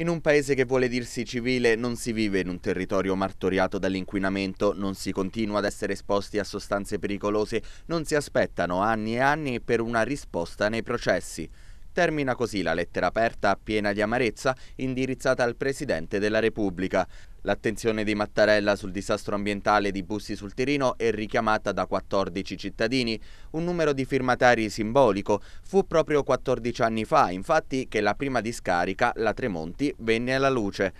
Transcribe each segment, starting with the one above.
In un paese che vuole dirsi civile non si vive in un territorio martoriato dall'inquinamento, non si continua ad essere esposti a sostanze pericolose, non si aspettano anni e anni per una risposta nei processi. Termina così la lettera aperta piena di amarezza indirizzata al Presidente della Repubblica. L'attenzione di Mattarella sul disastro ambientale di Bussi sul Tirino è richiamata da 14 cittadini, un numero di firmatari simbolico. Fu proprio 14 anni fa, infatti, che la prima discarica, la Tremonti, venne alla luce.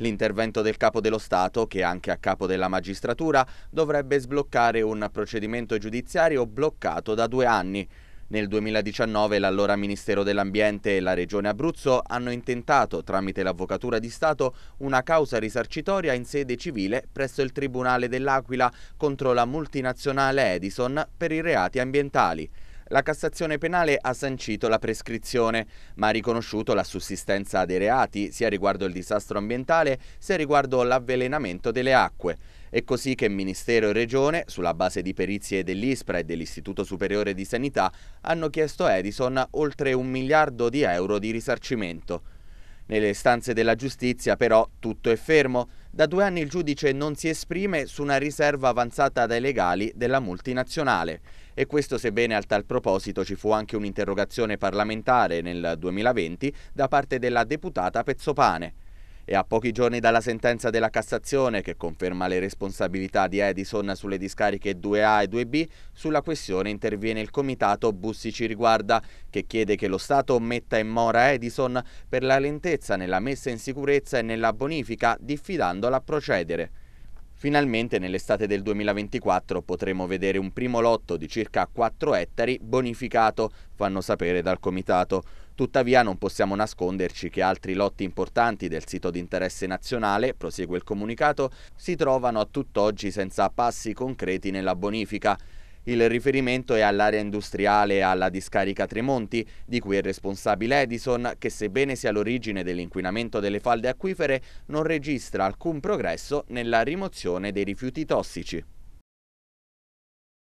L'intervento del capo dello Stato, che è anche a capo della magistratura, dovrebbe sbloccare un procedimento giudiziario bloccato da due anni. Nel 2019 l'allora Ministero dell'Ambiente e la Regione Abruzzo hanno intentato, tramite l'Avvocatura di Stato, una causa risarcitoria in sede civile presso il Tribunale dell'Aquila contro la multinazionale Edison per i reati ambientali. La Cassazione penale ha sancito la prescrizione, ma ha riconosciuto la sussistenza dei reati sia riguardo il disastro ambientale sia riguardo l'avvelenamento delle acque. È così che Ministero e Regione, sulla base di perizie dell'ISPRA e dell'Istituto Superiore di Sanità, hanno chiesto a Edison oltre un miliardo di euro di risarcimento. Nelle stanze della giustizia però tutto è fermo. Da due anni il giudice non si esprime su una riserva avanzata dai legali della multinazionale. E questo sebbene a tal proposito ci fu anche un'interrogazione parlamentare nel 2020 da parte della deputata Pezzopane. E a pochi giorni dalla sentenza della Cassazione, che conferma le responsabilità di Edison sulle discariche 2A e 2B, sulla questione interviene il comitato Bussi ci riguarda, che chiede che lo Stato metta in mora Edison per la lentezza nella messa in sicurezza e nella bonifica, diffidandola a procedere. Finalmente nell'estate del 2024 potremo vedere un primo lotto di circa 4 ettari bonificato, fanno sapere dal Comitato. Tuttavia non possiamo nasconderci che altri lotti importanti del sito di interesse nazionale, prosegue il comunicato, si trovano a tutt'oggi senza passi concreti nella bonifica. Il riferimento è all'area industriale e alla discarica Tremonti, di cui è responsabile Edison, che sebbene sia l'origine dell'inquinamento delle falde acquifere, non registra alcun progresso nella rimozione dei rifiuti tossici.